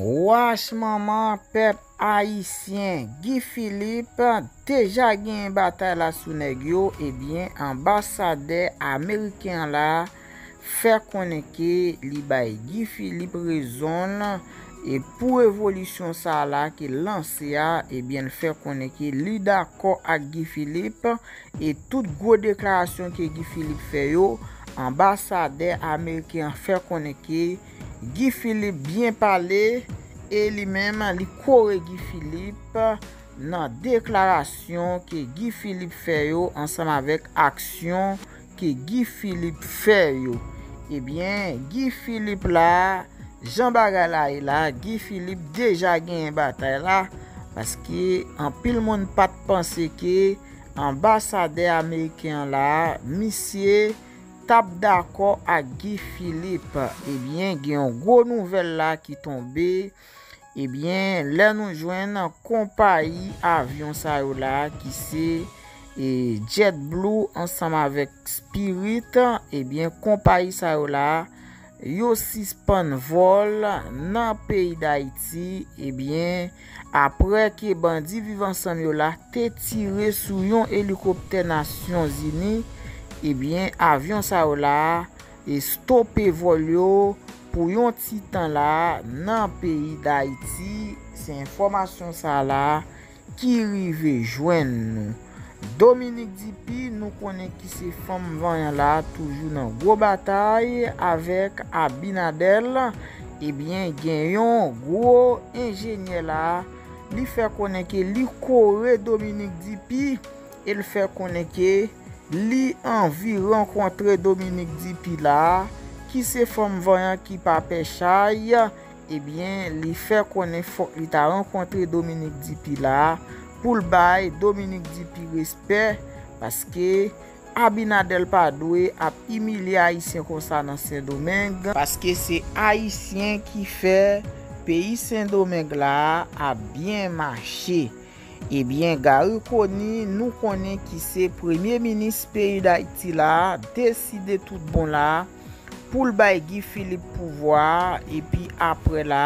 Ouache maman, pep Aisyen, Guy Philippe, teja gen yon batay la sou neg yo, ebyen eh ambasade Ameriken la, fer koneke li bay Guy Philippe rezon, e pou evolisyon sa la ki lansi ya, ebyen eh fer koneke li dako ak Guy Philippe, e tout go deklarasyon ki Guy Philippe fe yo, ambasade Ameriken fer koneke, Gifilip byen pale, e li menman li kore Gifilip nan deklarasyon ki Gifilip fè yo ansanm avèk aksyon ki Gifilip fè yo. Ebyen, eh Gifilip la, jambagalay la, Gifilip deja gen batay la, paski an pil moun pat panse ki ambasade Ameriken la, misye, tap d'akor a Guy Philippe, ebyen gen yon gwo nouvel la ki tombe, ebyen lè nou jwen kompa yi avyon sa yo la, ki se e, JetBlue ansanm avek Spirit, ebyen kompa yi sa yo la, yo si span vol nan peyi da iti, ebyen apre ke bandi vivansan yo la, te tire sou yon helikopter nasyon zini, ebyen avyon sa ou la e stop e volyo pou yon titan la nan peyi da iti se informasyon sa la ki rive jwen nou Dominique Dippy nou konen ki se fom vanyan la toujou nan gwo batay avek Abinadel ebyen gen yon gwo enjenye la li fe konen ke li kore Dominique Dippy e li fe konen ke Li anvi renkontre Dominik Dipi la, ki se fom vanyan ki pa pechay, ebyen li fè konen fòk li ta renkontre Dominik Dipi la, pou l baye Dominik Dipi respè, paske Abinadel Padwe ap imili Aisyen konsa nan Saint-Domingue, paske se Aisyen ki fè peyi Saint-Domingue la ap byen machè. Ebyen, garou koni, nou koni ki se premye minis peri da iti la, deside tout bon la, pou l baye Gifilip pou vwa, epi apre la,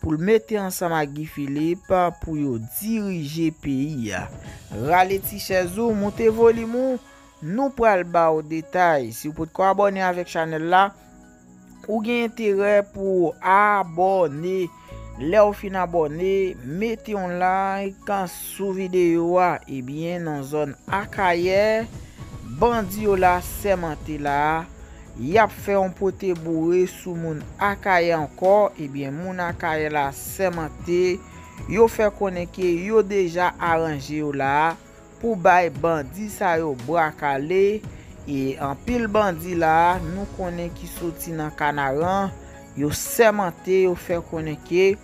pou l mette ansama Gifilip pou yo dirije peri ya. Rale ti chezou, mou te voli mou, nou pral ba ou detay. Si ou pot ko abone avek chanel la, ou gen entere pou abone. Le ou fin abone, mete yon like, kan sou videyo a, ebyen nan zon akaye, bandi yo la semente la, yap fe yon pote bore sou moun akaye anko, ebyen moun akaye la semente, yo fe koneke yo deja aranje yo la, pou bay bandi sa yo brakale, e an pil bandi la, nou koneke soti nan kanaran, yo seman te yo fe konen ke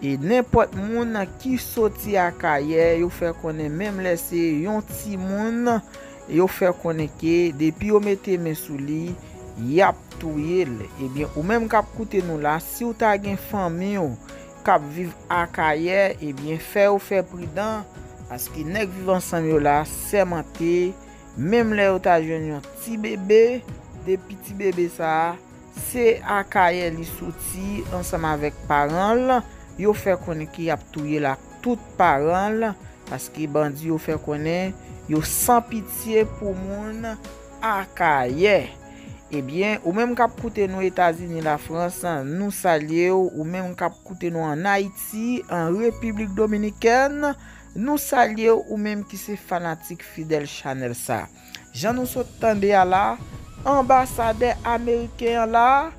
e nepot moun an ki soti a kaye yo fe konen mem le se yon ti moun yo fe konen ke depi yo mette mensou li yap tou yel ebyen ou mem kap koute nou la si ou ta gen fami yo kap viv a kaye ebyen fe ou fe pridan aske nek viv ansan yo la seman te mem le yo ta jen yon ti bebe depi ti bebe sa a Se akaye li souti ansama vek paranl, yo fe konen ki ap touye la tout paranl, paske bandi yo fe konen, yo san pitiye pou moun akaye. Ebyen, ou menm kap kouten nou Etazini la Fransa, nou salye ou menm kap kouten nou an Haiti, an Republik Dominikene, nou salye ou menm ki se fanatik Fidel Chanelsa. Jan nou so tande ala. ambasade Ameriken la,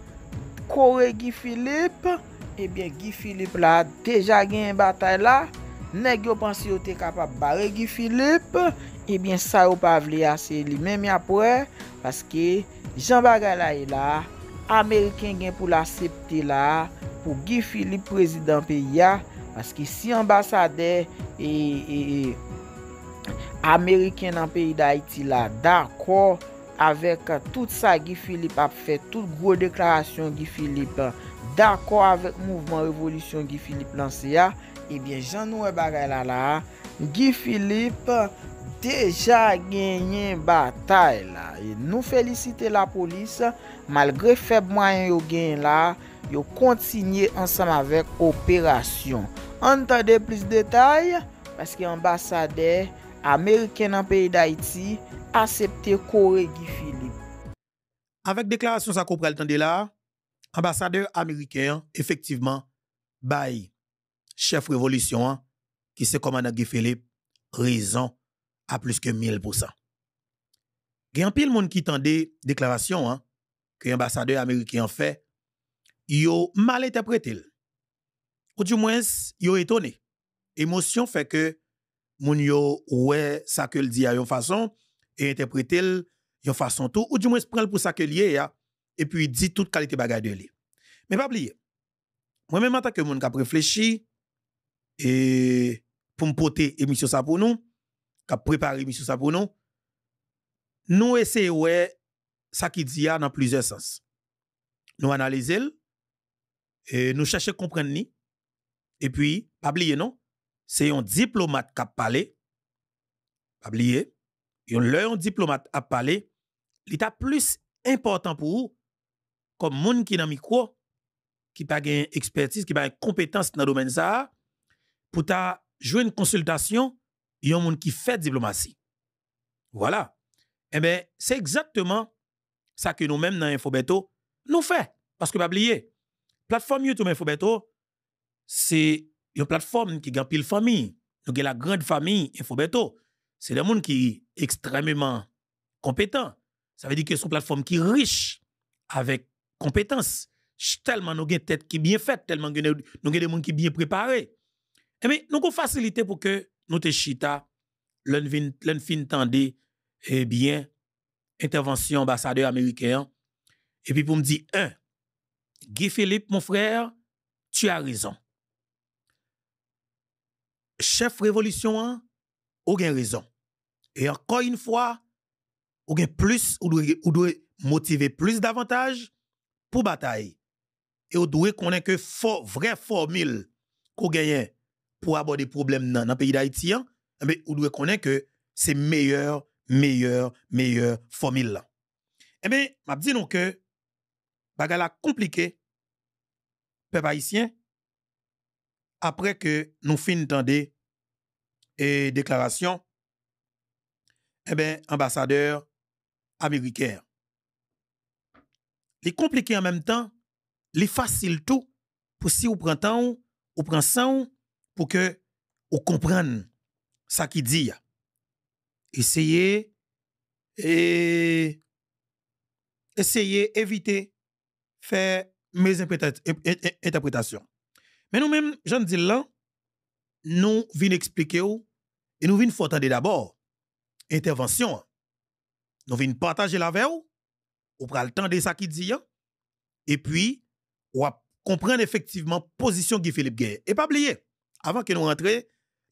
kore Gifilip, ebyen eh Gifilip la, deja gen yon batay la, nek yo pansi yo te kapap bare Gifilip, ebyen eh sa yo pa vli ase li, men mi apwe, paske, jan bagay la e la, Ameriken gen pou la septe la, pou Gifilip prezident pe ya, paske si ambasade, e, e, e, Ameriken nan pe yi da iti la, da kwa, avèk tout sa Gifilip ap fè tout gwo deklarasyon Gifilip d'akò avèk mouvman revolutyon Gifilip lanse ya, ebyen jan nou e bagay la la, Gifilip deja genyen batay la. E nou felisite la polis, malgre feb mayen yo genyen la, yo kontsinyè ansam avèk operasyon. Antade plis detay, paske ambasadey. Ameriken an pey da iti, Asepte kore gifili. Avèk deklarasyon sa koupre al tende la, Ambasadeur Ameriken, Efektiveman, Bay, Chef Revolution, Ki se komana gifili, Rezon, A plus ke 1000%. Gè an pey l moun ki tende deklarasyon an, Ki ambasadeur Ameriken fè, Yo mal eteprete l. Ou di mwens, Yo etone. Emosyon fè ke, moun yo ouais ça que l'di a yon une façon et interpréter une façon tout ou du moins prendre pour ça que lié ya et puis dit tout qualité bagay de lui. Mais pas oublier. Moi même en tant moun réfléchi et pour m'pote porter sa ça pour nous, qui préparer sa ça pour nous, nous essayons sa ça qui dit dans plusieurs sens. Nous analysons et nous cherchons à comprendre et puis pas oublier non Se yon diplomat kap pale, pabliye, yon lè yon diplomat ap pale, li ta plus important pou ou, kom moun ki nan mikwo, ki pa gen ekspertise, ki pa gen kompetans nan domen sa, pou ta jwen konsultasyon, yon moun ki fè diplomasi. Voilà. Emen, eh se ekzaktman, sa ki nou men nan Infobeto, nou fè, paske pabliye. Platform YouTube Infobeto, se yon une plateforme qui gagne pile famille. Nous avons la grande famille Infobeto. C'est des gens qui sont extrêmement compétents. Ça veut dire que c'est une plateforme qui est riche avec compétences. Tellement nous avons des têtes qui sont bien faites, tellement nous avons des gens qui sont bien préparés. Et eh nous avons facilité pour que nous te chita, l'un fin eh bien, intervention ambassadeur américain. Et puis pour me dire, un, Guy Philippe, mon frère, tu as raison. Chef révolution an, ou gen rezon. E ankon yon fwa, ou gen plus, ou dwe motive plus davantage pou batay. E ou dwe konen ke vre fomil kou genyen pou abo de problem nan, nan peyi da iti an, ou dwe konen ke se meyèr, meyèr, meyèr fomil lan. E ben, map di nou ke, bagala komplike, pe pa isyen, apre ke nou fin tande e deklarasyon, e ben ambasadeur ameriker. Li komplike en menm tan, li fasil tou pou si ou pran tan ou, ou pran san ou, pou ke ou kompran sa ki diya. Eseye, e e seye evite fè mèz entapretasyon. Mais nous-mêmes, j'en dis là, nous expliquer expliquer et nous faut faire d'abord, intervention Nous voulons partager la ve ou, prenons le temps de ça qui dit. Et puis, on ou effectivement position position Guy Philippe Gué. Et pas oublier, avant que nous rentrions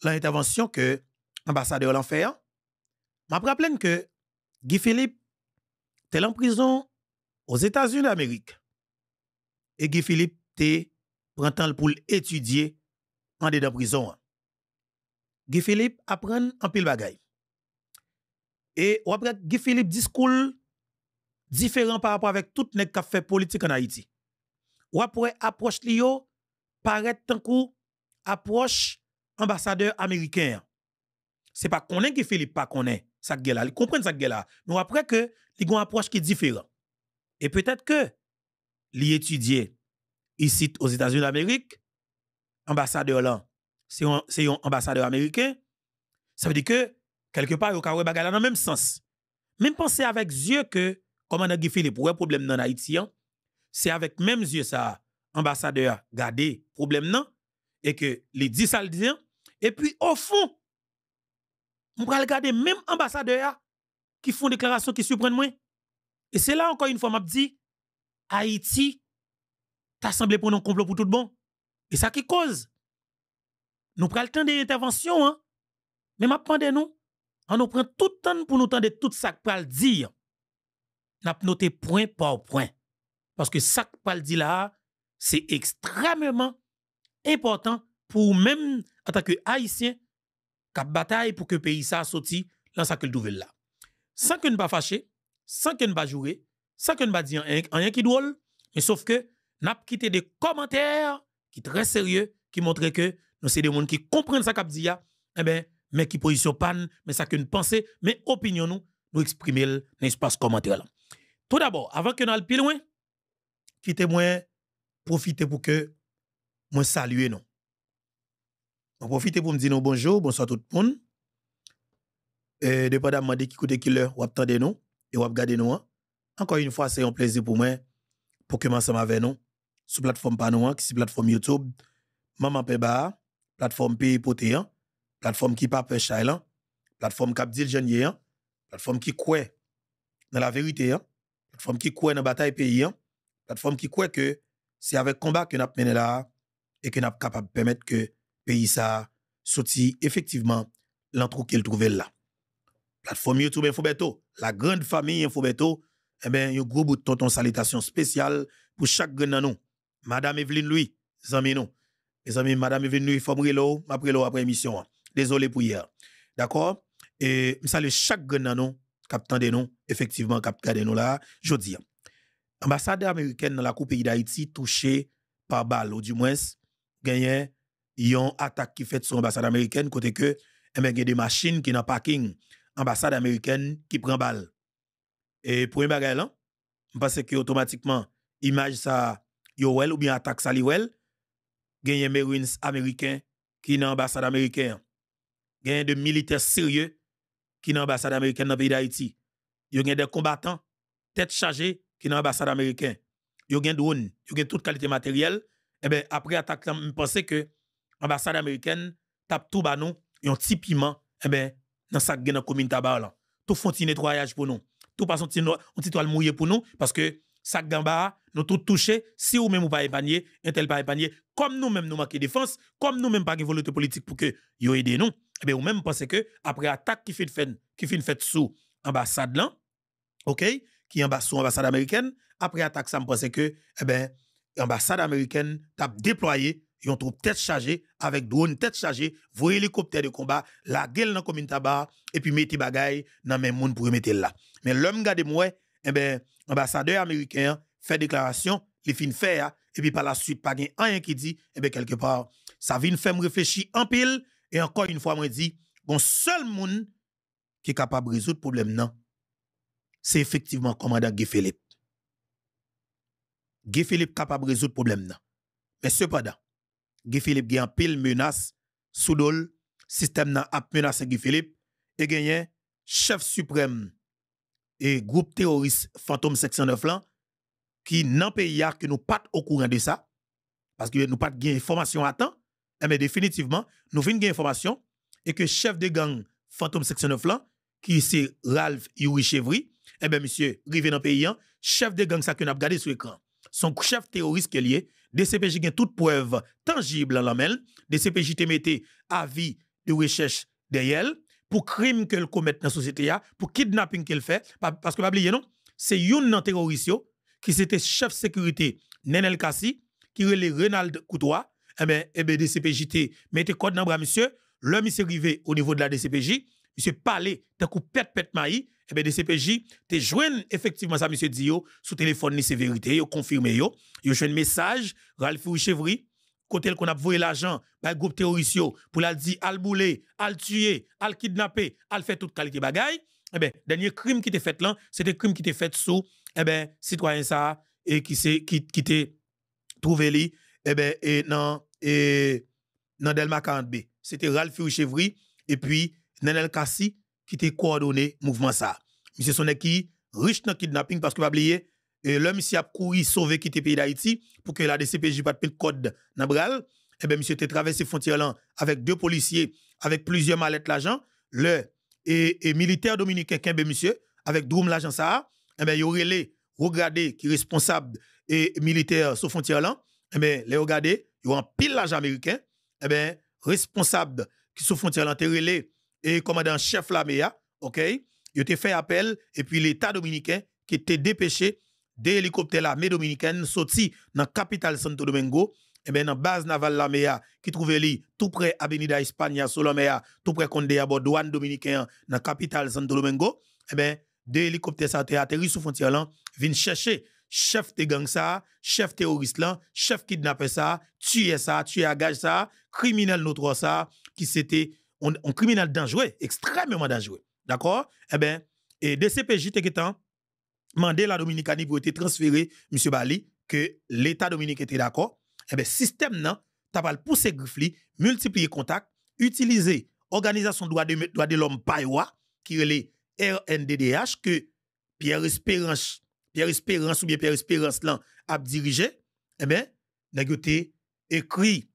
dans l'intervention que l'ambassadeur l'a fait, ma Guy Philippe était en prison aux États-Unis d'Amérique. Et Guy Philippe t'est Prenant temps étudier l'étudier en prison Guy Philippe apprend en pil bagay. Et après, Guy Philippe discute différent par rapport avec tout nek ka politiques en Haïti. Ou après approche li yo l'approche tankou approche américain. américain. Ameriken. Se pa konen Guy Philippe pas konen sak que la. Li kompren sak gè la. après que que li gon qui ki Et peut-être que li ici aux États-Unis d'Amérique, ambassadeur là, c'est un, ambassadeur américain. Ça veut dire que, quelque part, il y a dans le même sens. Même penser avec yeux que, comme on a dit Philippe, problème dans Haïti, hein? c'est avec même yeux ça, ambassadeur, garder problème non, et que les 10 ça et puis au fond, on va regarder même ambassadeur qui font déclaration qui surprend moins. Et c'est là encore une fois, m'a dit, Haïti, T'as semblé prendre un complot pour tout bon. Et ça qui cause. Nous prenons le temps d'intervention, hein? mais maintenant, nous. On nous prend tout le temps pour nous tendre tout ça que le dire. N'a noté point par point. Parce que ça que le dire là, c'est extrêmement important pour même en tant que haïtien cap bataille pour que le pays ça sorti dans sa que nouvelle là. Sans que ne pas fâcher, sans que ne pas jouer, sans que ne pas dire rien qui drôle, mais sauf que n'a pas quitté des commentaires qui très sérieux, qui montrent que nous c'est des gens qui comprennent ça qu'a dit, eh ben, mais qui position panne, mais ça qu'une pensée, mais opinion nous, nous exprimer dans l'espace commentaire. Tout d'abord, avant que nous allions plus loin, quittez-moi, profitez pour que moi salue nous. On pour me dire bonjour, bonsoir tout le monde. Et dépendamment de qui côté qui l'heure, ou attendez nous et ou regardez nous. Hein. Encore une fois, c'est un plaisir pour moi pour que ensemble avec nous sur plateforme Panouan, qui est plateforme YouTube, Maman Peba, plateforme Pays Potéan, hein, plateforme qui Pape la plateforme Cap hein, la plateforme qui hein, dans la vérité, plateforme qui dans la bataille pays, plateforme qui que c'est avec combat que nous mené là et que nous sommes capables de permettre que pays ça sorti effectivement l'entreprise qu'il trouvait là. Plateforme YouTube Infobeto, la grande famille Infobeto, eh ben, un gros bout de tonton salutation spéciale pour chaque grand nous. Madame Evelyne Louis, amis nous. Mes amis, Madame Evelyne Louis, faut me après après émission. Hein. Désolé pour hier. D'accord Et je salue chaque grand nous, des de effectivement, capteur des nous là, je dis. Hein. Ambassade américaine dans la Coupe pays d'Haïti touchée par balle, ou du moins, gagné une attaque qui fait sur l'ambassade américaine, côté que, eh ben, il y a des machines qui dans parking, ambassade américaine qui prend balle. Et pour un bagage là, hein, je pense que automatiquement, image ça Yoel ou bien attaque Saliwel. Gagne Marines américains qui dans ambassade américaine. Gagne de militaires sérieux qui dans ambassade américaine dans le pays d'Haïti. Yo gagne des combattants tête chargée qui dans l'ambassade américaine. Yo gagne drone, yo gagne toute qualité matérielle. Eh ben après attaque je pense que l'ambassade américaine tape tout bas nous, un petit piment eh ben dans est dans commune tabac Tout font un nettoyage pour nous. Tout passe un petit toile mouillé pour nous parce que sac d'en nous tout touchés, si ou même ou pas épanier, un tel pas épargné, comme nous même nous manquons défense, comme nous même pas de volonté politique pour que yo aide nous, et eh bien ou même pensez que après attaque qui fait fait qui fait sous ambassade là, OK, qui est sous ambassade américaine, après attaque ça me pense que eh ben ambassade américaine t'a déployé yon trop tête chargée avec drone tête chargée, voyez hélicoptère de combat, la gueule dans la commune tabac et puis mettez bagay dans même monde pour mettre là. Mais l'homme garde moi, eh bien, ambasadeur Ameriken fè deklarasyon, li fin fè ya, epi pa la süt pa gen anyen ki di, ebe eh kelke par, sa vin fèm refèchi anpil, e ankon yon fwa mwen di, bon sol moun ki kapab rezout problem nan, se efektivman komanda Gifilip. Gifilip kapab rezout problem nan. Men sepadan, Gifilip gen anpil menas, soudol, sistem nan ap menasen Gifilip, e genyen, chef suprem, et groupe terroriste Fantôme 609 là, qui n'en pays que nous pas au courant de ça, parce que nous pas de information à temps, mais eh définitivement, nous avons des information et que chef de gang Fantôme 609 là, qui c'est Ralph Yuri Chevry, et eh bien, monsieur, rivé dans pays, hein, chef de gang ça que nous regardé sur l'écran. Son chef terroriste qui est lié, DCPJ a toute preuve tangible en la DCPJ te à avis de recherche derrière pour crime qu'elle commet dans la société, pour kidnapping qu'elle fait. Parce que, pas oublier, non, c'est un terroriste qui c'était chef sécurité Nenel Kassi, qui relait Renald Coutois, et eh bien, et eh bien, DCPJT mettez code dans le monsieur. L'homme monsieur arrivé au niveau de la DCPJ. Monsieur parlé, t'as coup pète pète maï, et eh bien, DCPJ, t'es joint effectivement ça, monsieur Dio, sous téléphone, ni sévérité, yo confirmé yo. Yo un message, Ralph Chevry, côté qu'on a voué l'argent par bah, groupe terroriste pour la dire al bouler, al tuer, al kidnapper, al faire toute qualité bagaille. Eh ben, dernier crime qui était fait là, c'était crime qui était fait sous eh ben citoyen ça et qui s'est qui qui trouvé lui eh ben et non et dans Delma 40B. C'était Ralph Chevry et puis Nenel Kassi qui était coordonné mouvement ça. Monsieur Sonek qui riche dans kidnapping parce que pas oublier et l'homme qui a couru sauver quitter pays d'Haïti pour que la DCPJ pas de code nabral. Eh et ben monsieur était traversé frontière là avec deux policiers avec plusieurs mallettes l'agent. le et, et, militaire dominicain ben, monsieur avec drum l'agent ça et eh ben relé regardé qui responsable et militaire sur frontière là et eh ben les regardé a un pile l'argent américain et eh ben responsable qui sur frontière là relé et commandant chef la ah, OK il a fait appel et puis l'état dominicain qui était dépêché des hélicoptères l'armée dominicaine sortis dans la capitale Santo Domingo et eh bien dans base navale qui trouvait tout près Avenida España Solomea tout près de à douane dominicain dans la capitale Santo Domingo et eh bien deux hélicoptères ça atterri sous frontière viennent chercher chef de gang ça chef terroriste là chef kidnapper ça tuer ça tuer à gage ça criminel ça qui c'était un criminel dangereux extrêmement dangereux d'accord eh ben, et bien et DCPJ quittant Mandé la Dominicanie pour être transféré, M. Bali, que l'État dominicain était d'accord. Eh bien, système, non, t'as pas pousser griffli, multiplier contact, utiliser organisation droit de, droit de l'homme PAIWA, qui est le RNDDH, que Pierre Espérance, Pierre Espérance ou bien Pierre Espérance là, a dirigé, eh bien, écrit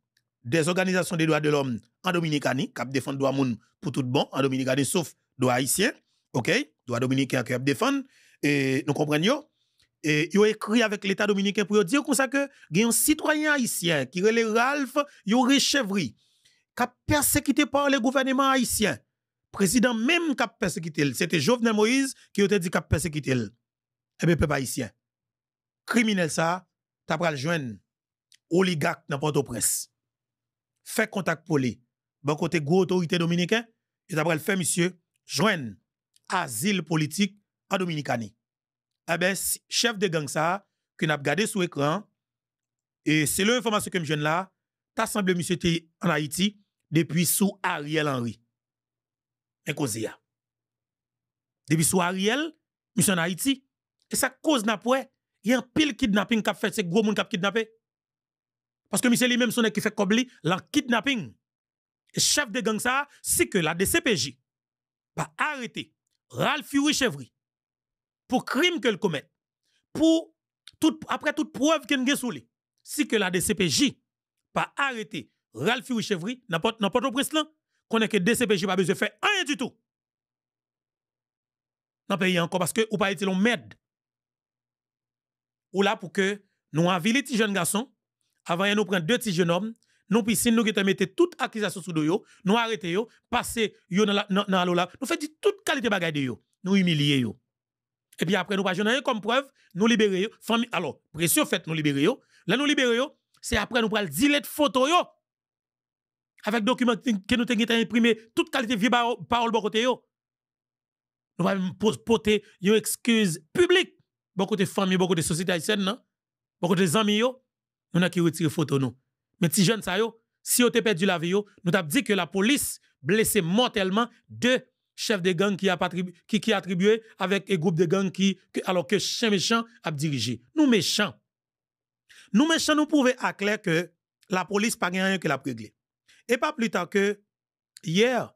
des organisations des droits de l'homme en Dominicanie, qui défendent droit monde pour tout bon en Dominicanie, sauf droit haïtien, ok, droit dominicain qui défendu et nous comprenons et ils ont écrit avec l'État dominicain pour dire comme ça que y a un citoyen haïtien qui est le Ralph Yoré-Chevry, qui a persécuté par le gouvernement haïtien. Président même qui a persécuté. C'était Jovenel Moïse qui a dit qu'il a persécuté. Eh bien, peuple haïtien. Criminel ça, Tu pas le joindre. Oligarque dans Port-au-Prince. Fait contact pour lui. Bon côté gros autorité dominicaine, et t'as le fait, monsieur, joindre asile politique Dominicani. Eh bien, chef de gang ça, que n'a regardé sur écran, et c'est l'information que je viens là, t'as semblé monsieur en Haïti depuis sous Ariel Henry. Mais cause ya. Depuis sous Ariel, monsieur en Haïti. Et ça cause n'a pas, il y a un pile kidnapping qui fait, c'est gros monde qui kidnappé. Parce que monsieur lui-même son qui fait Kobli l'en kidnapping. Et chef de gang ça, c'est que la DCPJ bah arrêté Ralph Fury Chevry, pour crime qu'elle commet, pour après toute preuve qu'elle a sous si que la DCPJ pas arrêté Ralph Richevry, n'importe port là, qu'on a que DCPJ pas besoin de faire rien du tout. Dans paye pays encore, parce que ou pas été l'on m'aide. Ou là pour que nous avions les petits jeunes garçons, avant nous prendre deux petits jeunes hommes, nous puissions nous mettre toute accusation sous yo, nous arrêter yo, passer yo dans la, nous faisons toute qualité de bagaille de yo, nous humilier et puis après nous pas rien comme preuve, nous libérer famille alors pression faite nous libérons. Là nous libérons, c'est après nous prenons 10 photo yo. Avec documents que nous ont imprimé, toute qualité vie parole bon côté yo. Nous pas porter une excuse publique bon côté familles, beaucoup de société haïtienne non. Bon amis nous n'a qui retirer photo nous. Mais si jeune ça yo, si on te perdu la vie nous t'a dit que la police blessé mortellement deux chef de gang qui a attribué avec un groupe de gang qui, alors que chien méchant a dirigé. Nous méchants. Nous méchants, nous pouvons à clair que la police pas rien que la réglé. Et pas plus tard que hier,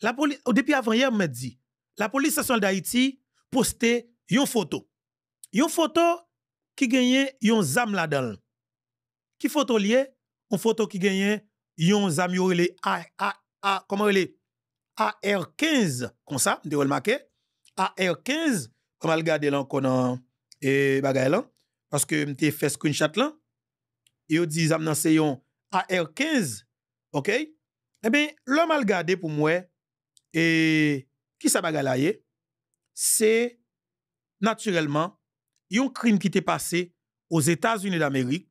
la police, oh, depuis avant hier, me dit, la police nationale d'Haïti posté une photo. Une photo qui gagnait une zam là-dedans. Qui photo lié? Une photo qui gagnait une zam, a, a, a, comment elle est? AR-15, kon sa, mde wèl ma ke, AR-15, an mal gade lan kon an e, bagay lan, paske mte feskoun chat lan, e yo di zanm nan se yon AR-15, ok, e ben, lò mal gade pou mwè, e, ki sa bagay la ye, se, naturelman, yon krim ki te pase os Etats-Unis d'Amerik,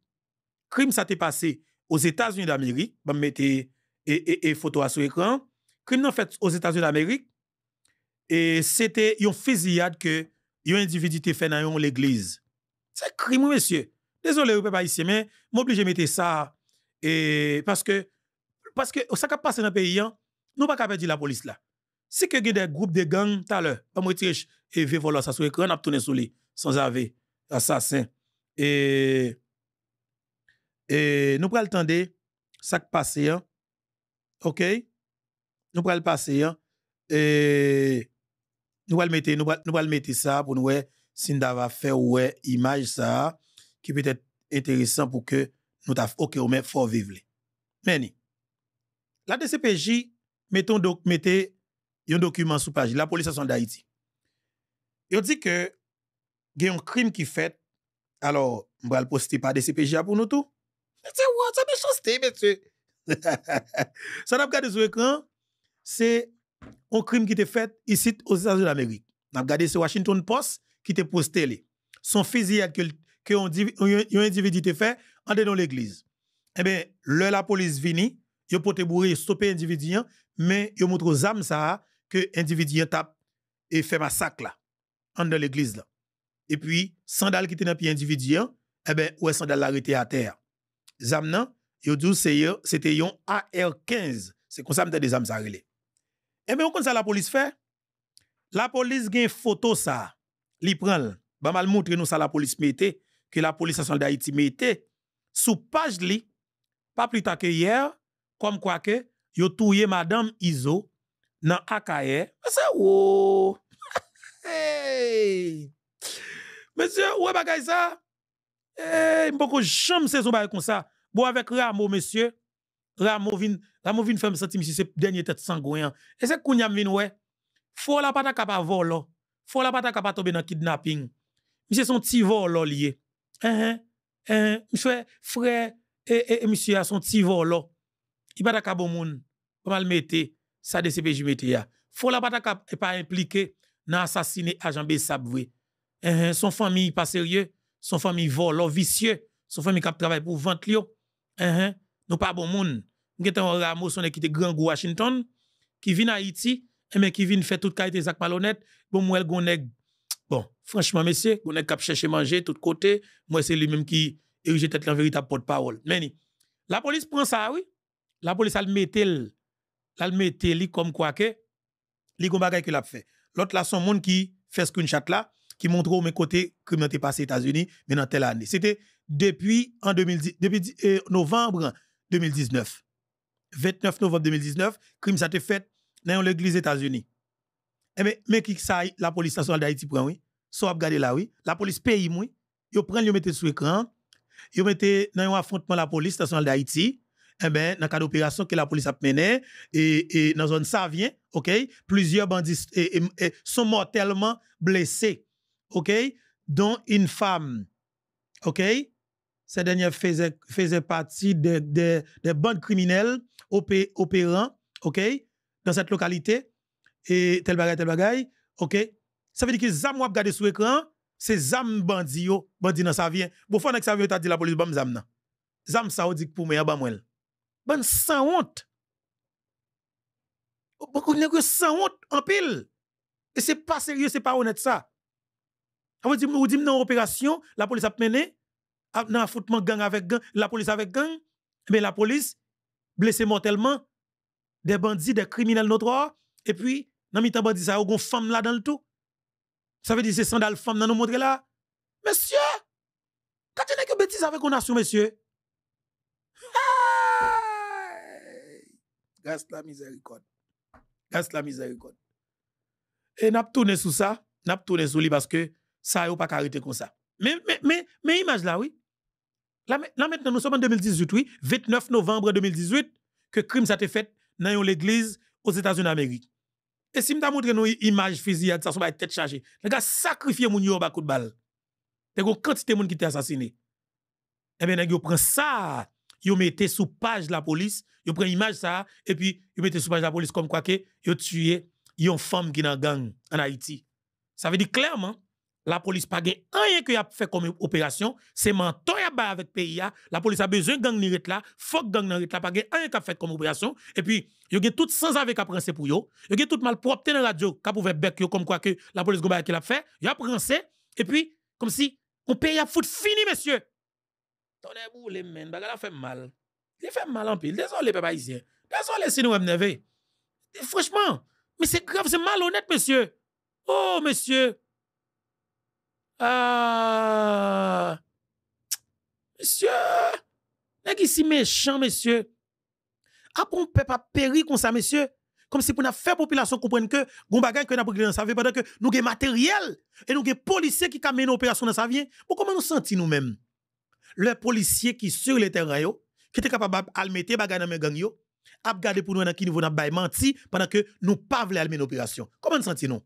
krim sa te pase os Etats-Unis d'Amerik, e, e foto a sou ekran, Krim nan fèt os Etasyon Amerik, e sete yon fiziyad ke yon individite fè nan yon l'Eglise. Se krimou, mesye. Desole, oupe pa isye, men, moun pli jemete sa, e, paske, paske, ou sak ap pase nan peyi an, nou bak ap pèdi la polis la. Se ke gen de groub de gang talè, pa mou etirej, e ve volò sa sou ekran ap tounen sou li, san zave, asasen. E, e, nou pral tende, sak pase an, ok, nou pral pase yon, e, nou pral mete sa, pou nou we, si nou dava fe ou we imaj sa, ki pwede ete enteresan pou ke nou taf okè ou men for vivele. Meni, la DCPJ, meton dok, metè yon dokumen sou paje, la polisa son da iti. Yo di ke, gen yon krim ki fet, alo, mbral poste pa DCPJ a pou nou tou? Metè wot, sa me choste, metè. Sa nap kade sou ekran, c'est un crime qui était fait ici aux États-Unis d'Amérique. On a ce Washington Post qui était posté. Son physique, que, que on, un individu était fait en dans l'église. Eh bien, là la police vini, yo pote bourré, stopper individu, mais yo montre aux hommes ça que individu tape et fait massacre là, en dans l'église là. Et puis, sandal qui était dans pied individu, eh bien, est sandal arrêté à terre. Zam ils yo dit c'était un AR-15. C'est comme ça que des âmes ça E eh mè ou kon sa la polis fè? La polis gen foto sa, li pral, ba mal moutre nou sa la polis metè, ke la polis asan l'da iti metè, sou paj li, pa pli takè yè, kom kwa ke, yo touye Madame Izo, nan akaè, mè sa wò! Hey! Mèsyè, wè bagay sa? Hey, eh, mpoko jom se soubaye kon sa, bo avèk rè amò mèsyè, Ramovin, Ramovin fait me sentir, monsieur, c'est dernier tête sanguin. Et c'est qu'on y a ouais. Faut la pata pa volo. faut la pata pa tomber dans kidnapping. Monsieur, son petit vol, lié. Hein, hein, monsieur, frère, et, monsieur, son petit vol, Il pas ta bon moun. Pas mal mettre ça c'est mette ya. Faut la pata kapa pas impliqué dans assassiné agent vrai. Hein, son famille pas sérieux, son famille vole. »« vicieux, son famille qui travaille pour vendre, eh, eh, hein, nous pas bon monde. Nous avons Ramos, on quitté Grand Washington, qui vient à Haïti, eh mais qui vient faire toute qualité avec malhonnête. Bon, moi, Bon, franchement, messieurs, on est cap chercher manger tout côté. Moi, c'est lui-même qui érige tête la véritable porte-parole. Mais la police prend ça, oui. La police, elle met elle, elle met elle comme quoi que, li gon bagay que l'a fait. L'autre là, son monde qui fait chatte là, qui montre au mes côtés nous t'es passé aux États-Unis, mais dans telle année. C'était depuis en 2010, depuis euh, novembre 2019. 29 novembre 2019, crime ça été fait dans l'église des États-Unis. Eh bien, mais qui ça, la police nationale d'Haïti prend, oui. Soit regarde là, oui. La police pays, oui. Ils prennent, ils mettent sur écran. Ils mettent dans un affrontement la police nationale d'Haïti. Eh bien, dans le cas que la police a mené, et, et dans zone ça OK? Plusieurs bandits sont mortellement blessés, OK? Dont une femme, OK? ces derniers faisaient, faisaient partie des, des, bandes criminelles opé, opérant, OK, dans cette localité, et telle bagaille, tel bagaille, OK. Ça veut dire que Zam a gardé sous écran, c'est Zam bandi bandi dans sa vie. Bon, fon que vient, t'as dit la police, bam Zam nan. Zam sa ou dit pour moi, bam wel. Ben, sans honte. Bon, on que sans honte, en pile. Et c'est pas sérieux, c'est pas honnête ça. On dit, on dit, dans opération, la police a mené, dans ah, affrontement gang avec gang, la police avec gang, mais la police blessé mortellement des bandits, des criminels notoires et puis dans mitan bandit ça, une femme là dans le tout. Ça veut dire que c'est sandales femme dans nous montrer là. Monsieur, quand tu n'es que bêtise avec une nation monsieur. Grâce la miséricorde. Grâce la miséricorde. Et n'a tourné sous ça, n'a tourné sous lui parce que ça n'a pas arrêté comme ça. Mais mais mais mais image là oui. Là, maintenant, nous sommes en 2018, oui, 29 novembre 2018, que le crime a été fait dans l'église aux États-Unis d'Amérique. Et si m'ta montre une image physique, ça va être tête chargée. Les gars sacrifié mon yo coup de balle. une quantité qui était assassiné. Eh bien, ils prend ça, ils mettez sous page la police, ils prenez image ça, et puis ils mettez sous page la police comme quoi que ils tué une femme qui est dans gang en Haïti. Ça veut dire clairement, la police pas gain rien que a fait comme opération, c'est menton y a bail avec pays la police a besoin gang ni là, faut gang nan là pas un rien qu'a fait comme opération et puis y a tout sans avec a c'est pour yo, y a tout mal propre dans radio qu'a pouvait bec yo comme quoi que la police go bail qui l'a fait, y a et puis comme si on pays a fout fini monsieur. Tenez-vous les men, baga la fait mal. Il fait mal en pile, désolé peuple haïtien. Désolé si nous nerveux. Franchement, mais c'est grave, c'est malhonnête monsieur. Oh monsieur ah Monsieur, pas si méchant, monsieur. Après, on peut pas périr comme ça, monsieur. Comme si pour la faire population comprendre que, bon bagage que n'a pas dans sa pendant que nous avons matériel et nous avons policiers qui mènent opération dans sa vie. comment nous sentons nous-mêmes? Les policiers qui sur le terrain, qui étaient capables mettre bagay dans mes gangs, yo, garder pour nous dans qui niveau n'a menti pendant que nous ne pas voulons l'opération. opération. Comment nous sentons nous?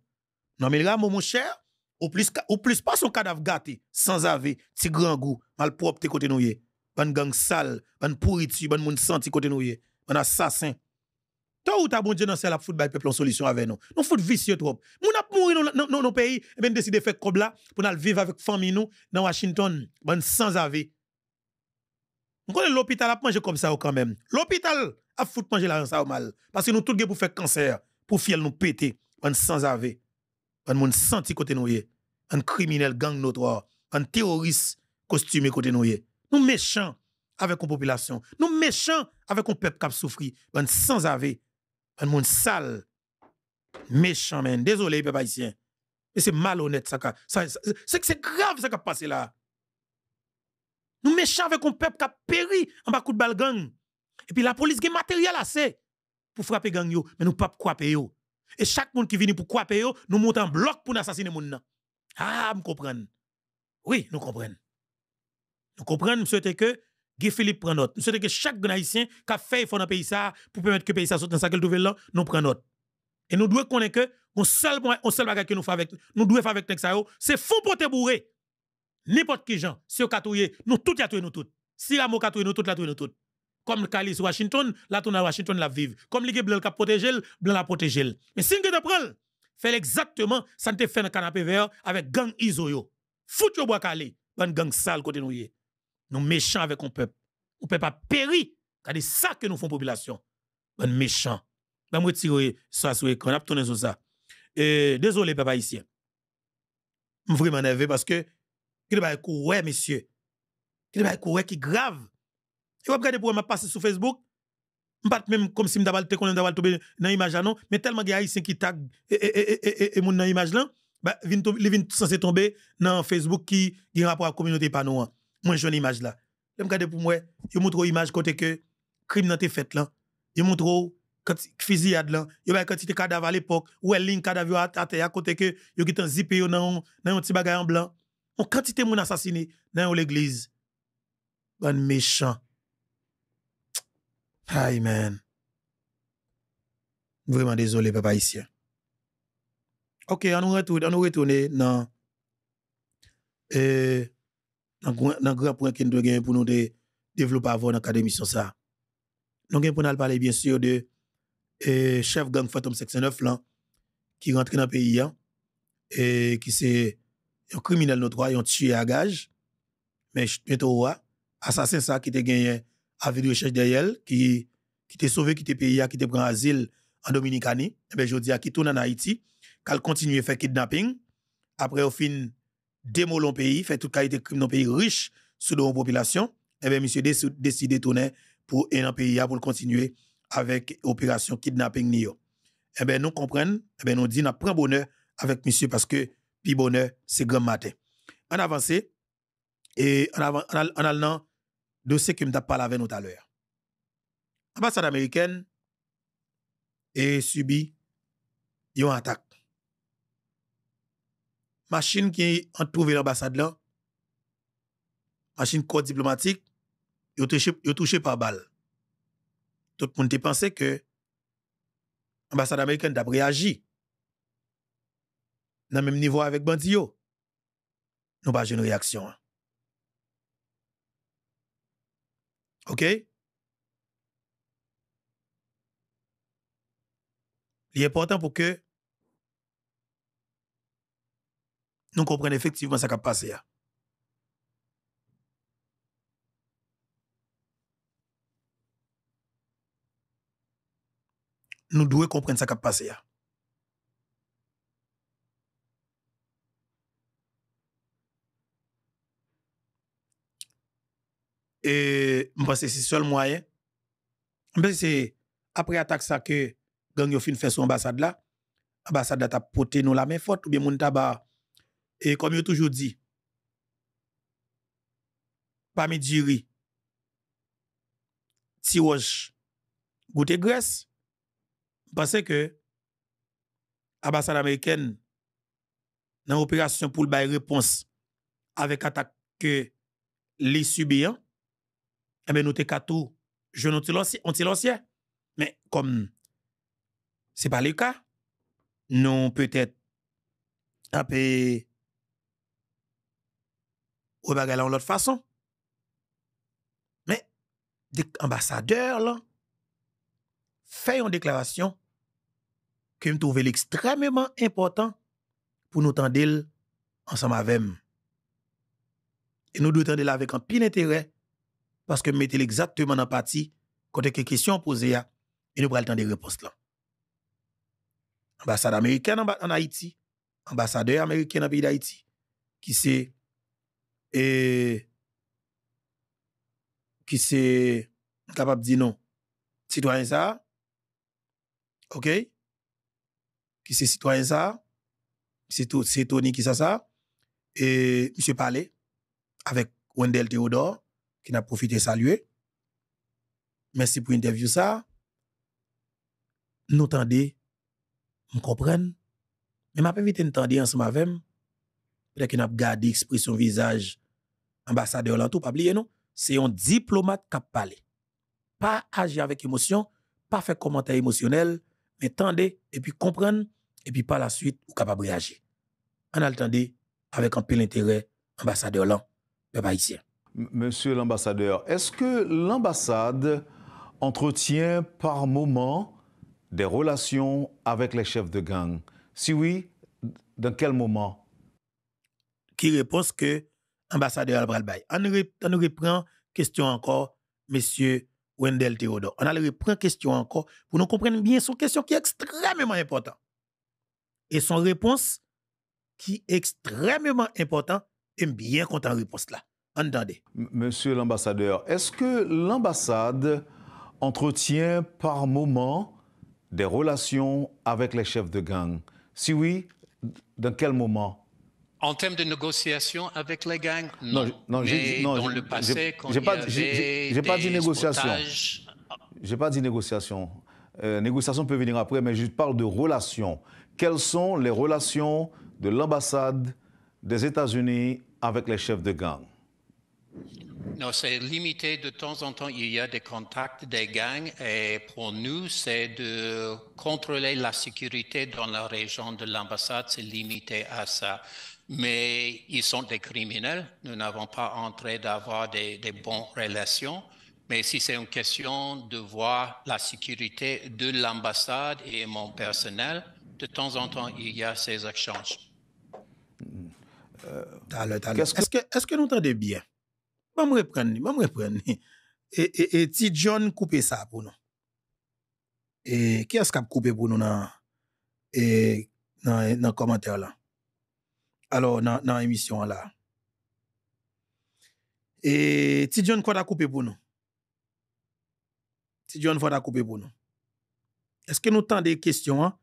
Non, mais là, mon cher, au plus, ou plus pas son cadavre gâté, sans ave, ti grand goût, mal propre te côté nous Ban gang sale, ban pourriture, ban moun senti côté nous Ban assassin. Toi ou ta bon Dieu dans la football peuple en solution avec nous. Nous foot vicieux trop. Moun ap mourir dans nos pays, et eh ben de faire comme là pour nous vivre avec famille nous dans Washington, ban sans ave. On connaît l'hôpital a manger comme ça quand même. L'hôpital a fout manger la ça mal parce que nous tout pour faire cancer, pour faire nous péter, ban sans ave. Ban moun senti côté nous un criminel gang notoire, un terroriste costumé côté nous. Nous méchants avec une population, nous méchants avec un peuple qui souffri, un sans avé, un monde sale, méchant, même. désolé, peuple haïtien. Mais c'est malhonnête, ça. c'est grave, ça qui a passé là. Nous méchants avec un peuple qui a péri en bas coup de balle gang. Et puis la police a matériel assez pour frapper gang mais nous pas croire. Et chaque monde qui vient pour croire, nous montons un bloc pour assassiner les gens. Ah, je comprends. Oui, nous comprenons. Nous comprenons, nous souhaitons que Guy Philippe prenne note. Nous souhaitons que chaque Haïtien qui a fait effort pays ça pour permettre que le pays ça saute dans sa gueule là, nous prenne note. Et nous devons connaître que on seul on seul bagage que nous faisons avec nous devons faire avec ça c'est faux pour te bourrer. N'importe qui Jean, si on katouye, nous tous tout, nous tous. Si mo katouye nous tous, la nous tous. Comme Kalis Washington, la tourne à Washington la vive. Comme l'équipe blanc la protège, blanc la protégé. Mais si vous avez fait exactement ça te fait dans canapé vert avec gang isoyo. Fout yo bois calé, ban gang sale côté nous Nous méchants avec un peuple. On peut pas périr. Regardez ça que nous font population. Ban méchant. Ben retirer ça sur écran, a sur ça. désolé papa ici. Je vraiment énervé parce que qui pas courir, monsieur. Qui pas courir, qui grave. Et vous regardez pour m'a passer sur Facebook, pas même comme si m'daval te konnen m'dabal tomber dans image non mais tellement y haïtiens qui tag et et et mon dans image là bah vinn li vinn censé tomber dans Facebook qui qui rapport à communauté panouan hein. moi une image là me regarde pour moi je montre image côté que crime n'a été fait là je montre quand fusillade là yo ba quantité cadavre à l'époque ou elle ligne cadavre à terre à côté que yo qui t'en zippé yo dans dans un petit bagage en blanc on quantité mon assassiné dans l'église ban méchant man. Vraiment désolé, papa ici. Ok, on nous retourne, dans euh, grand point que nous gagner pour nous développer avant dans sur ça. Nous avons pour nous parler bien sûr de euh, chef gang Phantom 69 là qui rentre dans le pays et hein, eh, qui c'est un criminel notoire, un tué à gage, mais bientôt assassin ça qui était gagné avec des recherches derrière qui qui t'est sauvé, qui t'est payé, qui t'est pris asile en Dominicanie, et eh bien je dis à qui tourne en Haïti, qu'elle continue à faire kidnapping, après au fin démolir le pays, fait tout qualité de crime dans le pays riche sous la population, et eh bien monsieur décide de tourner pour un pays pour continuer avec opération kidnapping Eh bien, nous comprenons, eh bien, nous disons, nous prenons bonheur avec monsieur parce que puis bonheur, c'est grand matin. En avance, et en, en allant dosè ki m tap pal avè nou talè. Ambasade Ameriken e subi yon atak. Machen ki an trouve l'ambasade la, machen kwa diplomatik, yo touche par bal. Tout moun te panse ke ambasade Ameriken tap reagi nan mèm nivou avèk bandi yo. Nou pa aje yon reaksyon an. OK? Il est important pour que nous comprenions effectivement ce qui a passé. Hein. Nous devons comprendre ce qui a passé. Hein. E mpase se sol mwayen, mpase se apre atak sa ke gang yo fin fè sou ambasade la, ambasade da ta pote nou la men fote ou bi moun ta ba, e kom yo toujou di, pa mi diri, ti waj goutè gres, mpase se ke ambasade Ameriken nan operasyon pou l baye repons avek atak ke li subiyan, anbe eh nou te kato, joun an ti lansye, men kom se pa li ka, nou pwetet apè ou bagay lan lout fason, men dik ambasadeur lan, fè yon deklarasyon ke m touvel ekstrememan impotant pou nou tendil an sa mavem. E nou doutendil avèk an pin enterey parce que mettez exactement en partie quand quelques questions posées et nous prenons le temps de réponses là. Ambassade américaine en Haïti, ambassadeur américain dans le pays d'Haïti, qui c'est eh, qui c'est capable de dire non. Citoyen ça, ok? Qui c'est citoyen ça, c'est Tony qui ça ça, et M. Palais, avec Wendell Theodore, qui n'a profité saluer. Merci pour l'interview ça. Nous tendez, nous comprenons. Mais m'a pas vite entendre ensemble avec peut-être qu'il a gardé expression visage ambassadeur là tout pas oublier non, c'est un diplomate qui parle. Pas agir avec émotion, pas faire commentaire émotionnel, mais tendez et puis comprendre et puis par la suite ou capable réagir. En attendait avec un peu d'intérêt, ambassadeur là, peuple haïtien. Monsieur l'ambassadeur, est-ce que l'ambassade entretient par moment des relations avec les chefs de gang Si oui, dans quel moment Qui répond que l'ambassadeur Albralbaï On, reprend question encore, monsieur Wendell Théodore. On a reprend question encore pour nous comprendre bien son question qui est extrêmement importante. Et son réponse qui est extrêmement importante, et bien content réponse là. Monsieur l'ambassadeur, est-ce que l'ambassade entretient par moment des relations avec les chefs de gang Si oui, dans quel moment en termes de négociation avec les gangs, non. non, non dans le passé, pas, dit négociation. Ah. J'ai pas dit négociation. Euh, négociation peut venir après, mais je parle de relations. Quelles sont les relations de l'ambassade des États-Unis avec les chefs de gang non, c'est limité. De temps en temps, il y a des contacts des gangs et pour nous, c'est de contrôler la sécurité dans la région de l'ambassade. C'est limité à ça. Mais ils sont des criminels. Nous n'avons pas entré d'avoir des, bonnes relations. Mais si c'est une question de voir la sécurité de l'ambassade et mon personnel, de temps en temps, il y a ces échanges. Mm. Est-ce que, est -ce que vous entendez bien? Mam reprenne ni, mam reprenne ni. E, e, e ti John koupe sa pou nou? E kia skap koupe pou nou nan e, komentèr lan? Alo nan emisyon lan? E ti John kwa da koupe pou nou? Ti John kwa da koupe pou nou? Eske nou tan de kestyon an?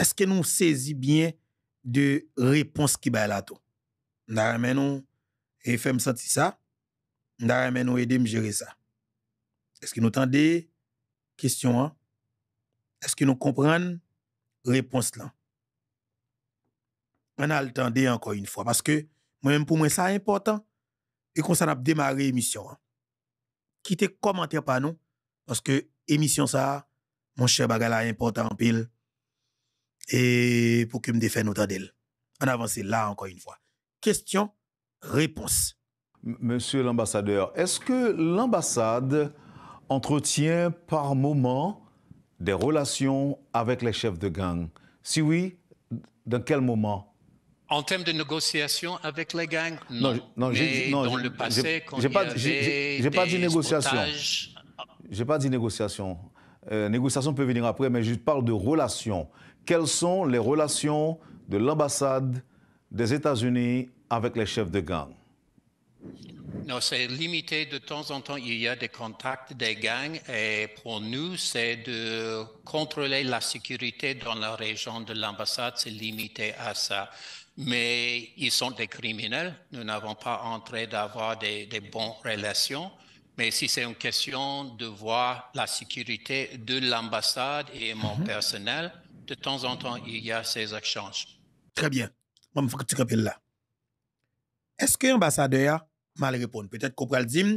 Eske nou sezi bien de repons ki bay la tou? Nan remen nou e fem senti sa? Mda remè nou edè mjere sa. Eske nou tan de, kestyon an, eske nou kompran, repons lan. Mwen al tan de ankon yon fwa, paske mwen mpou mwen sa yon portan, yon e konsan ap demare emisyon an. Kite komantè pa nou, paske emisyon sa, mwen chè bagala yon portan anpil, e pou ke mde fè nou tan del. Mwen avansè la ankon yon fwa. Kestyon, repons. Monsieur l'ambassadeur, est-ce que l'ambassade entretient par moment des relations avec les chefs de gang Si oui, dans quel moment en termes de négociations avec les gangs, non. non, dans le passé, quand ah. j'ai pas, dit négociation. J'ai pas dit négociation. Négociations négociation peut venir après, mais je parle de relations. Quelles sont les relations de l'ambassade des États-Unis avec les chefs de gang non, c'est limité. De temps en temps, il y a des contacts des gangs et pour nous, c'est de contrôler la sécurité dans la région de l'ambassade. C'est limité à ça. Mais ils sont des criminels. Nous n'avons pas entré d'avoir des, bonnes relations. Mais si c'est une question de voir la sécurité de l'ambassade et mon mhm. personnel, de temps en temps, il y a ces échanges. Très bien. Moi, il faut que tu rappelles là. Est-ce que l'ambassadeur Ma le repon. Pe tèt kou pral dim.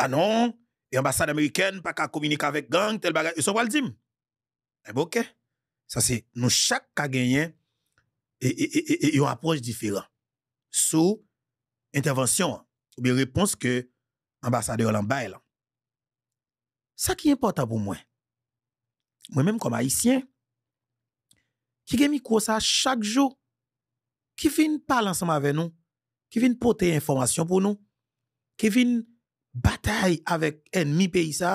Anon, ah yon ambassade Ameriken pa ka koubini ka vek gang tel bagay. Yon sou pral dim. Eboke. Sa se nou chak ka genyen yon aponj diferan. Sou intervensyon ou bi repons ke ambassade yon lan bay lan. Sa ki yon pota pou mwen. Mwen menm koum a isyen. Ki gen mi kou sa chak jou. Ki fin pal ansan ma ven nou. Ki fin poten yon informasyon pou nou. ke vin batay avèk enmi pe isa,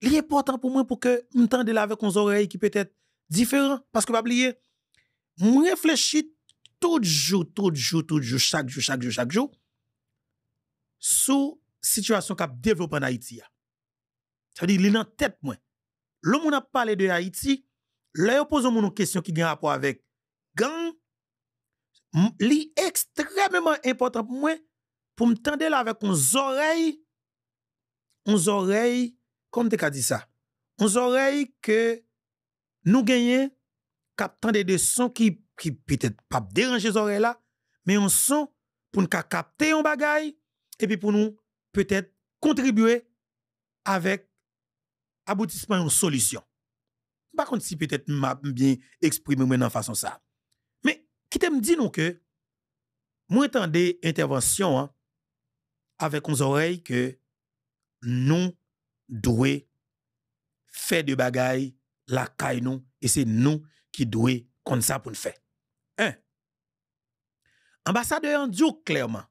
li e portan pou mwen pou ke mtande lave konzorey ki pè tèt diferan, paske pa bliye, mwen reflechi tout jou, tout jou, tout jou, chak jou, chak jou, chak jou, sou situasyon kap devropan Haiti ya. Chadi li nan tèt mwen. Lo moun ap pale de Haiti, la yo pouzo moun nou kesyon ki gen rapo avèk. Gan, li ekstremèman importan pou mwen pour me tendre là avec nos oreilles, une oreilles, comme tu as dit ça, nos oreilles que nous gagnons, cap tendre des sons qui, qui peut-être pas déranger les oreilles là, mais un son pour nous capter un bagaille et puis pour nous peut-être contribuer avec aboutissement une solution. Par contre, si peut-être m'a bien exprimé maintenant façon ça. Mais qui t'aime dit non que moi entendais intervention hein, avèk onz orey ke nou dwe fè de bagay la kay nou e se nou ki dwe kon sa pou n'fè. 1. Ambasade yo an djou klerman.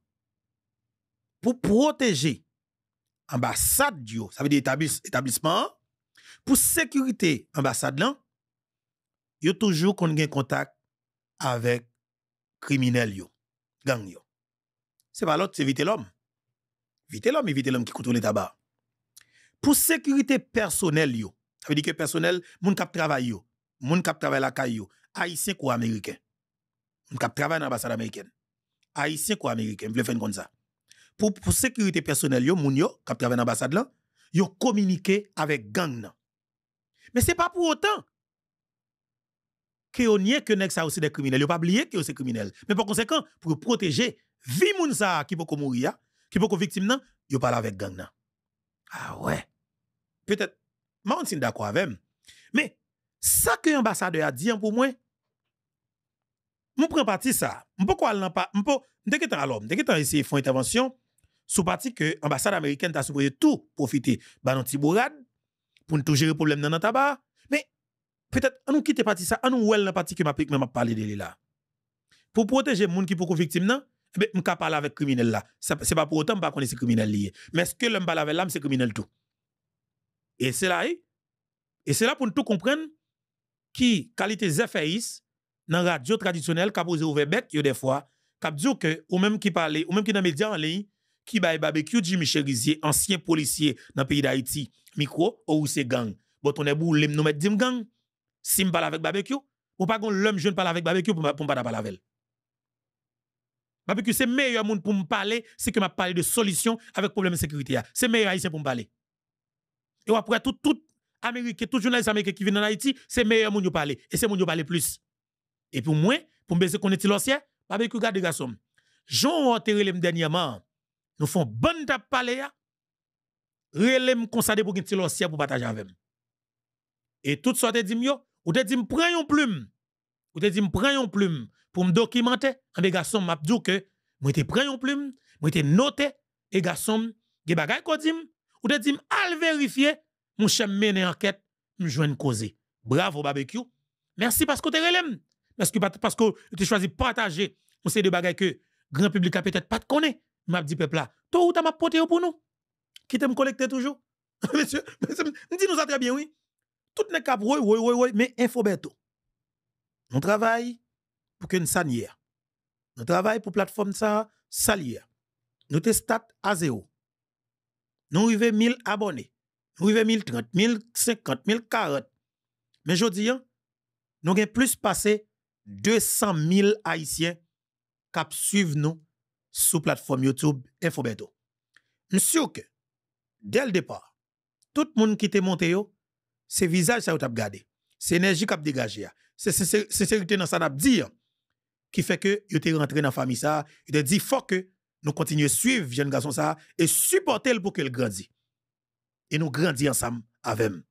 Pou proteje ambasade yo, sa vè di etablisman, pou sekurite ambasade lan, yo toujou kon gen kontak avèk kriminel yo, gang yo. Se pa lot, se vite l'om. Vite l'homme, vite l'homme qui contrôle le tabac. Pour sécurité personnelle, yo, ça veut dire que personnel, moun kap travail yo, moun kap travail la caille, yo, haïtien ou américain. Moun kap travail dans l'ambassade américaine. Haïtien ou américain, vle faire comme ça. Pour, sécurité personnelle, yo, moun yo, kap travail dans l'ambassade là, yo communiqué avec gang nan. Mais c'est pas pour autant que on nié que ça aussi des criminels. Yo pas oublié que des criminels. Mais par conséquent, pour protéger vie moun ça qui peut mourir, qui beaucoup victime nan, yo parle avec gang nan. Ah ouais. Peut-être moi on d'accord avec Mais ça que l'ambassadeur a dit hein, pour moi, je prends parti ça. Je peux pas pas dès que tu alors, dès que tu essayé faire intervention sous parti que l'ambassade américaine t'a supposé tout profiter un non tibourade pour nous gérer problème dans tabac. Mais peut-être on nous quitte parti ça, on nous ouel dans parti que m'a parlé de là. Pour protéger les qui qui victime victimes, mais pas parler avec criminel là. n'est pas pour autant que je ne connais ce criminel lié. Mais ce que je parle avec l'âme, c'est criminel tout. Et c'est là, eh? et c'est là pour nous tout comprendre qui qualité Zephyris dans la radio traditionnelle qui a posé ouvert des fois, qui a dit que, ou même qui parlait, ou même qui dans les médias en ligne, qui barbecue Jimmy Cherizier, ancien policier dans le pays d'Haïti, micro, ou c'est gang. Bon, on est boule, nous gang. Si je parle avec barbecue, ou pas l'homme jeune parle avec barbecue pour ne pas parler avec parce que c'est meilleur monde pour me parler, c'est que m'a parlé de solution avec problème de sécurité. C'est meilleur haïtien pour me parler. Et après, tout, tout Amérique, tout journaliste américain qui vient en Haïti, c'est meilleur monde pour parler. Et c'est monde parler plus. Et pour moi, pour me baiser qu'on est l'ancien, parce que regarde, garçon, Jean enterré le dernièrement, nous font bonne table parler, relève consacré pour qu'il l'ancien pour partager avec moi. Et tout ça, te dit, dis, ou te dit, prends une plume. Ou te dit, prends une plume pour me documenter. des ah, garçons m'a dit que moi j'étais prends une plume, moi j'étais noté et garçon, des bagages qu'on dit ou te dit al vérifier, mon chemin mener enquête, me joindre causer. Bravo barbecue. Merci parce que tu es Parce que parce que tu choisi partager on sait des bagages que grand public a peut-être pas de connaît. M'a dit peuple là, toi ou t'as m'a porté pour nous Qui t'aime collecter toujours Monsieur, monsieur, dis nous ça très bien oui. Tout n'est qu'à oui oui oui oui, mais info bientôt. On travaille pour que nous On Nous travaillons pour plateforme ça salier. Nous te stat à zéro. Nous arrivons 1000 abonnés. Nous arrivons 1030, 1050, 1040. Mais je dis, hein, nous avons plus passé 200 000 Haïtiens qui suivent nous sur plateforme YouTube Infobeto. Monsieur que, dès le départ, tout le monde qui était monté, c'est visage ça vous avez gardé. C'est énergie qui a dégagé. C'est sincérité dans ça qu'on dit. Hein qui fait que yo t'es rentré dans la famille ça, il te dit faut que nous continuions à suivre jeune garçon ça et supporter pour qu'elle grandisse. Et nous grandissons ensemble avec nous.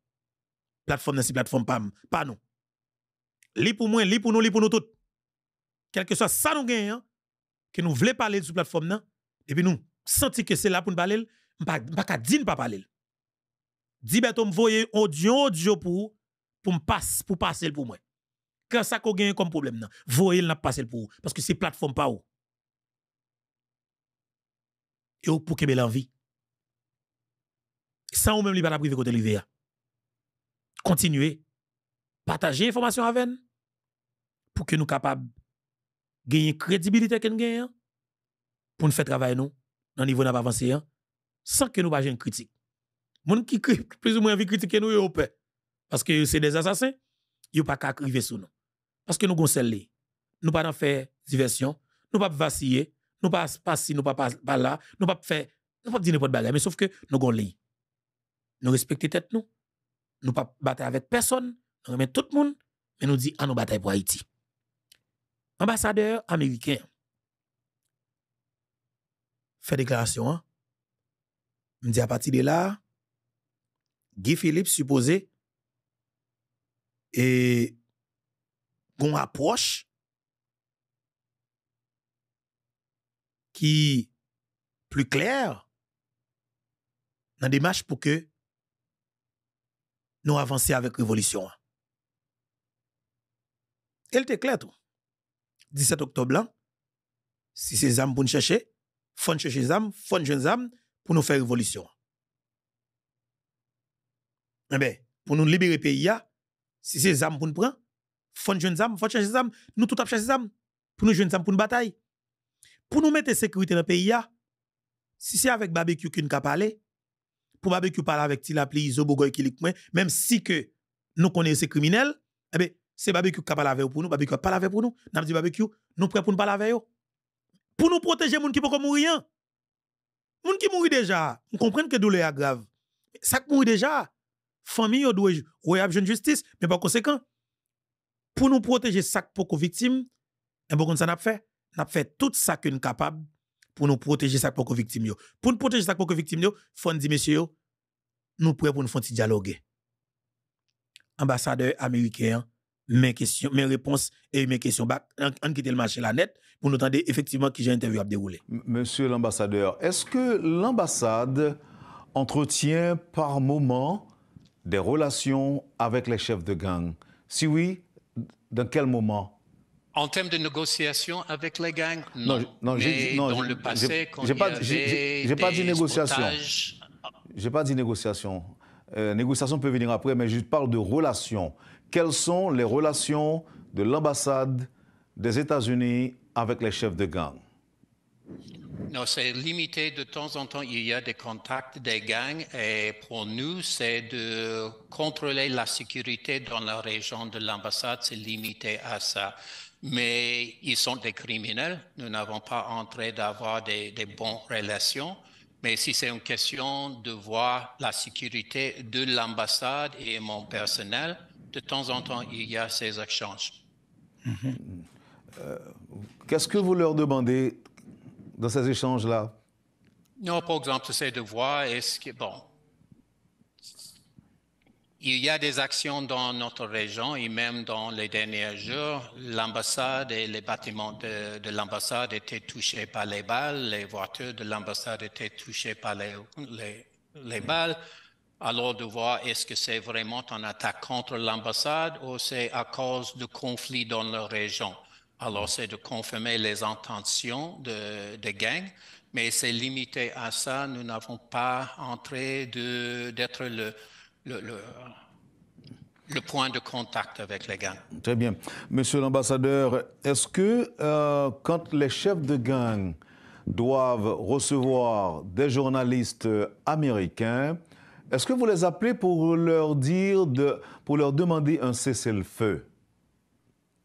Plateforme dans si plateforme pas nous. Li pour moi, li pour nous, li pour nous tous. Quel que soit ça nous gagnons, hein, que nous voulons parler sur plateforme et puis nous sentons que c'est là pour nous parler, Nous pas dire pas parler. Dis voyer ben, on voyez audio audio pour pour passer pour passer pour moi. Quand ça qu'on gagne comme problème, Vous voyez n'a passé pour vous. Parce que c'est plateforme pas vous. Et vous, pour qu'il l'envie. Sans ou même libérer la privé côté l'IVA. Continuez. Partagez information avec nous. Pour que nous capables gagner crédibilité que nous gagnons. Pour nous faire travailler nous. Dans niveau n'a pas avancé. Hein. Sans que nous pas une critique. gens qui plus ou moins envie critiquer nous, Parce que c'est des assassins, yo pas qu'à criver nous. Parce que nous goncelons. Nous pas faire diversion, nous pas vaciller, nous pas passer, nous pas pas là, nous pas faire, nous pas dire n'importe Mais sauf que nous goncelons. Nous respectons tête nous. Nous pas battre avec personne, nous remet tout le monde, mais nous dit à ah, nous bataille pour Haïti. Ambassadeur américain fait déclaration. Hein? me dit à partir de là, Guy Philippe supposé et gon approche qui plus clair dans démarche pour que nous avancions avec révolution. Elle était claire tout. 17 octobre si ces âmes pour nous chercher, font nous chercher âmes, font nous jeunes âmes pour nous faire révolution. Eh ben, pour nous libérer le pays, si ces âmes pour nous prendre, jeune zam, nous tout ap chercher pour nous jeune zam pour une bataille. Pour nous mettre sécurité dans le pays Si c'est avec barbecue qu'on peut parler, pour barbecue parler avec Tilapli, Iso Bogoy qui même si que nous connaissons ces criminels, eh ben c'est barbecue qui parle avec pour nous, barbecue parle avec pour nous. N'a dit barbecue, nous prêt pour nous parler avec Pour nous protéger moun qui peut mourir. Moun hein. qui mourit déjà, on comprend que douleur grave. Ça qui mourit déjà, famille doit ouais jeune justice, mais par conséquent pour nous protéger eh ben, ça pour victime, et bon, ça n'a fait, n'a fait tout ça qu'une capable pour nous protéger ça pour victime. Pour nous protéger ça pour victime, victimes, nous dire, nous prêts pour nous faire dialoguer. Ambassadeur américain, mes questions, mes réponses et mes questions. On quitte le marché la net pour nous entendre effectivement qui j'ai interview à dérouler. Monsieur l'ambassadeur, est-ce que l'ambassade entretient par moment des relations avec les chefs de gang Si oui, dans quel moment en termes de négociation avec les gangs, non. non, j'ai dans le passé, quand pas, pas dit négociation. J'ai pas dit négociation. Euh, négociation peut venir après, mais je parle de relations. Quelles sont les relations de l'ambassade des États-Unis avec les chefs de gangs non, c'est limité. De temps en temps, il y a des contacts des gangs et pour nous, c'est de contrôler la sécurité dans la région de l'ambassade. C'est limité à ça. Mais ils sont des criminels. Nous n'avons pas entré d'avoir des, bonnes relations. Mais si c'est une question de voir la sécurité de l'ambassade et mon personnel, de temps en temps, il y a ces échanges. Mhm. Euh, qu'est-ce que vous leur demandez dans ces échanges-là Non, par exemple, c'est de voir est-ce que, bon, il y a des actions dans notre région et même dans les derniers jours, l'ambassade et les bâtiments de, l'ambassade étaient touchés par les balles, les voitures de l'ambassade étaient touchées par les, les, balles. Alors de voir est-ce que c'est vraiment une attaque contre l'ambassade ou c'est à cause de conflit dans la région. Alors, c'est de confirmer les intentions des gangs, mais c'est limité à ça. Nous n'avons pas entré d'être le, point de contact avec les gangs. Très bien. Monsieur l'ambassadeur, est-ce que euh, quand les chefs de gang doivent recevoir des journalistes américains, est-ce que vous les appelez pour leur dire, pour leur demander un cessez-le-feu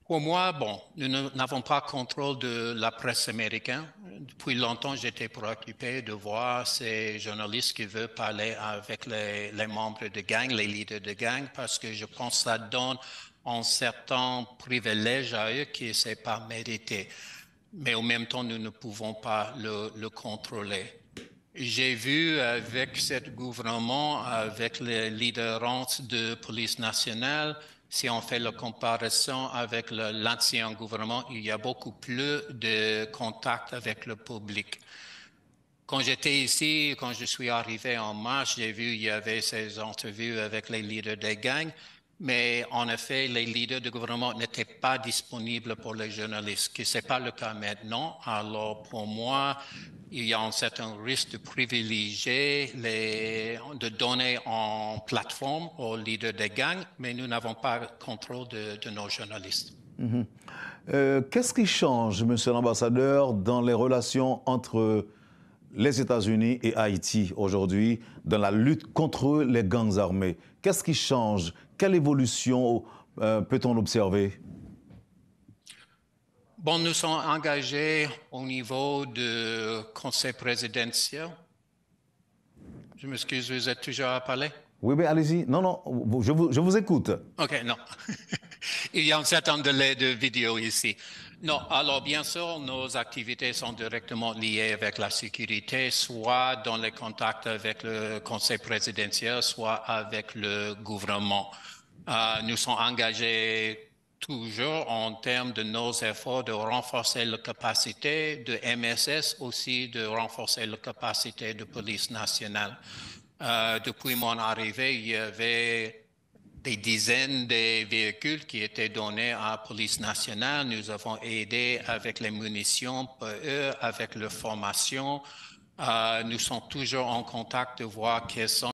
pour moi, bon, nous n'avons pas contrôle de la presse américaine. Depuis longtemps, j'étais préoccupé de voir ces journalistes qui veulent parler avec les, membres de gang, les leaders de gang, parce que je pense que ça donne un certain privilège à eux qui ne s'est pas mérité. Mais en même temps, nous ne pouvons pas le, le contrôler. J'ai vu avec ce gouvernement, avec les leaders de police nationale, si on fait la comparaison avec l'ancien gouvernement, il y a beaucoup plus de contacts avec le public. Quand j'étais ici, quand je suis arrivé en mars, j'ai vu il y avait ces entrevues avec les leaders des gangs mais en effet, les leaders du gouvernement n'étaient pas disponibles pour les journalistes, ce n'est pas le cas maintenant. Alors, pour moi, il y a un certain risque de privilégier, les, de donner en plateforme aux leaders des gangs, mais nous n'avons pas contrôle de, nos journalistes. Mhm. Euh, qu'est-ce qui change, monsieur l'ambassadeur, dans les relations entre les États-Unis et Haïti aujourd'hui dans la lutte contre les gangs armés Qu'est-ce qui change quelle évolution euh, peut-on observer Bon, nous sommes engagés au niveau du conseil présidentiel. Je m'excuse, vous êtes toujours à parler Oui, mais allez-y. Non, non, je vous, je vous écoute. OK, non. Il y a un certain délai de vidéo ici. Non, alors bien sûr, nos activités sont directement liées avec la sécurité, soit dans les contacts avec le conseil présidentiel, soit avec le gouvernement. Euh, nous sommes engagés toujours en termes de nos efforts de renforcer la capacité de MSS, aussi de renforcer la capacité de police nationale. Euh, depuis mon arrivée, il y avait des dizaines de véhicules qui étaient donnés à la police nationale. Nous avons aidé avec les munitions pour eux, avec leur formation. Euh, nous sommes toujours en contact de voir quels sont